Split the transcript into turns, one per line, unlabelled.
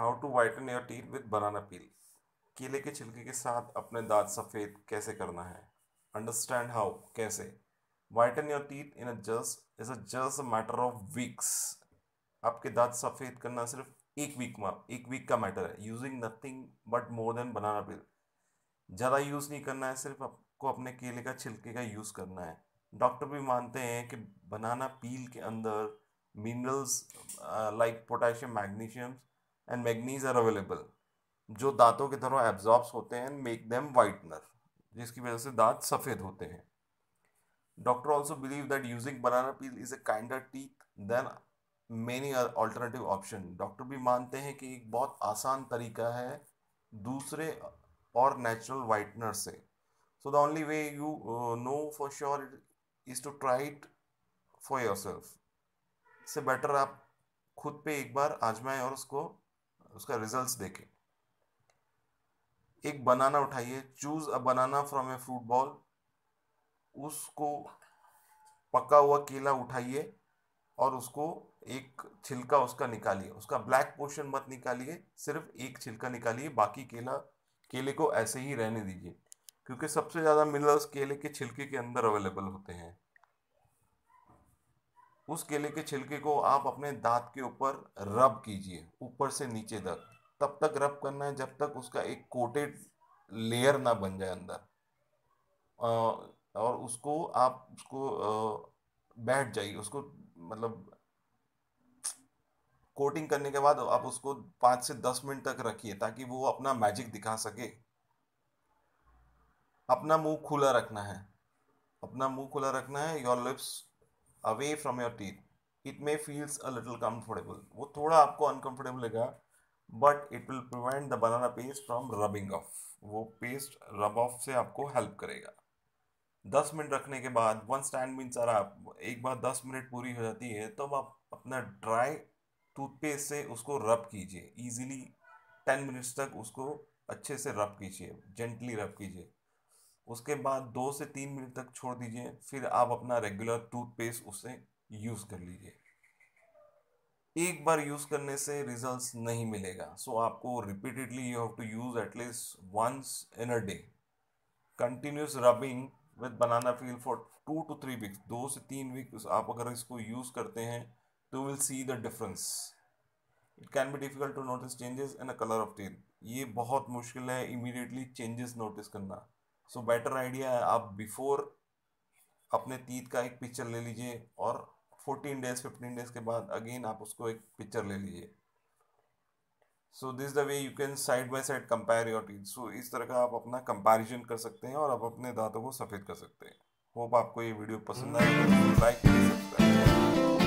how to whiten your teeth with banana peel केले के छिलके के साथ अपने दांत सफ़ेद कैसे करना है अंडरस्टैंड हाउ कैसे whiten your teeth in a just is a just matter of weeks आपके दांत सफ़ेद करना सिर्फ एक वीक में एक वीक का मैटर है using nothing but more than banana peel ज़्यादा यूज़ नहीं करना है सिर्फ आपको अपने केले का छिलके का यूज़ करना है डॉक्टर भी मानते हैं कि बनाना पील के अंदर minerals like potassium magnesium and manganese are available जो दांतों के तरह एब्जॉर्ब्स होते हैं मेक देम वाइटनर जिसकी वजह से दांत सफ़ेद होते हैं doctor also believe that using banana peel is a kinder teeth than many alternative option doctor भी मानते हैं कि एक बहुत आसान तरीका है दूसरे और नेचुरल वाइटनर से so the only way you know for sure it is to try it for yourself इससे बेटर आप खुद पे एक बार आजमाएं और उसको उसका रिजल्ट्स देखें एक बनाना उठाइए choose a banana from a fruit bowl उसको पका हुआ केला उठाइए और उसको एक छिलका उसका निकालिए उसका ब्लैक पोर्शन मत निकालिए सिर्फ एक छिलका निकालिए बाकी केला केले को ऐसे ही रहने दीजिए क्योंकि सबसे ज़्यादा मिनरल्स केले के छिलके के अंदर अवेलेबल होते हैं उस केले के छिलके को आप अपने दांत के ऊपर रब कीजिए ऊपर से नीचे तक तब तक रब करना है जब तक उसका एक कोटेड लेयर ना बन जाए अंदर और उसको आप उसको बैठ जाइए उसको मतलब कोटिंग करने के बाद आप उसको पाँच से दस मिनट तक रखिए ताकि वो अपना मैजिक दिखा सके अपना मुंह खुला रखना है अपना मुंह खुला रखना है your lips away from your teeth it may feels a little comfortable वो थोड़ा आपको अनकम्फर्टेबल लगेगा but it will prevent the banana paste from rubbing off वो पेस्ट रब ऑफ से आपको हेल्प करेगा दस मिनट रखने के बाद वन स्टैंड मीन सारा आप एक बार दस मिनट पूरी हो जाती है तो आप अपना ड्राई टूथपेस्ट से उसको रब कीजिए ईजिली टेन मिनट्स तक उसको अच्छे से रब कीजिए जेंटली रब कीजिए उसके बाद दो से तीन मिनट तक छोड़ दीजिए फिर आप अपना रेगुलर टूथपेस्ट उससे यूज़ कर लीजिए एक बार यूज़ करने से रिजल्ट्स नहीं मिलेगा सो आपको repeatedly you have to use at least once in a day continuous rubbing with banana peel for two two three weeks दो से तीन वीक्स आप अगर इसको यूज़ करते हैं तो will see the difference it can be difficult to notice changes in a colour of teeth ये बहुत मुश्किल है इमीडिएटली चेंजेस नोटिस करना सो बेटर आइडिया है आप बिफोर अपने तीत का एक पिक्चर ले लीजिए और फोर्टीन डेज फिफ्टीन डेज के बाद अगेन आप उसको एक पिक्चर ले लीजिए so this the way you can side by side compare your teeth so इस तरह का आप अपना कंपेरिजन कर सकते हैं और आप अपने दांतों को सफ़ेद कर सकते हैं होप आपको ये वीडियो पसंद आएगा लाइक सब्सक्राइब